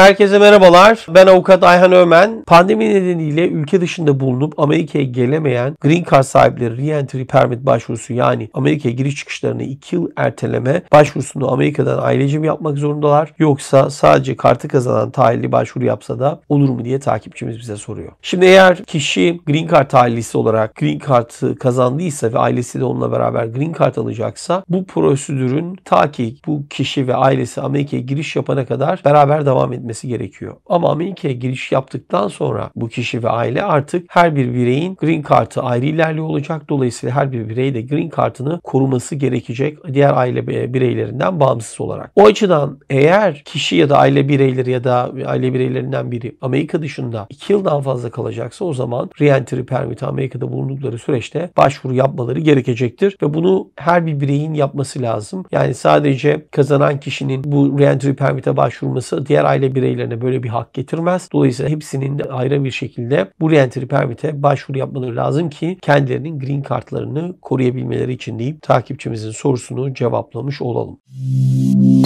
Herkese merhabalar. Ben avukat Ayhan Ömen. Pandemi nedeniyle ülke dışında bulunup Amerika'ya gelemeyen Green Card sahipleri Reentry Permit başvurusu yani Amerika'ya giriş çıkışlarını 2 yıl erteleme başvurusunu Amerika'dan ailecim yapmak zorundalar. Yoksa sadece kartı kazanan tarihli başvuru yapsa da olur mu diye takipçimiz bize soruyor. Şimdi eğer kişi Green Card talihlisi olarak Green Card'ı kazandıysa ve ailesi de onunla beraber Green Card alacaksa bu prosedürün ta ki bu kişi ve ailesi Amerika'ya giriş yapana kadar beraber devam etmesi etmesi gerekiyor. Ama Amerika'ya giriş yaptıktan sonra bu kişi ve aile artık her bir bireyin green kartı ayrı ilerliyor olacak. Dolayısıyla her bir birey de green kartını koruması gerekecek diğer aile bireylerinden bağımsız olarak. O açıdan eğer kişi ya da aile bireyleri ya da aile bireylerinden biri Amerika dışında 2 yıldan fazla kalacaksa o zaman reentry permit Amerika'da bulundukları süreçte başvuru yapmaları gerekecektir ve bunu her bir bireyin yapması lazım. Yani sadece kazanan kişinin bu reentry permit'e başvurması diğer aile bireylerine böyle bir hak getirmez. Dolayısıyla hepsinin de ayrı bir şekilde bu reentry permit'e başvuru yapmaları lazım ki kendilerinin green kartlarını koruyabilmeleri için deyip takipçimizin sorusunu cevaplamış olalım. Müzik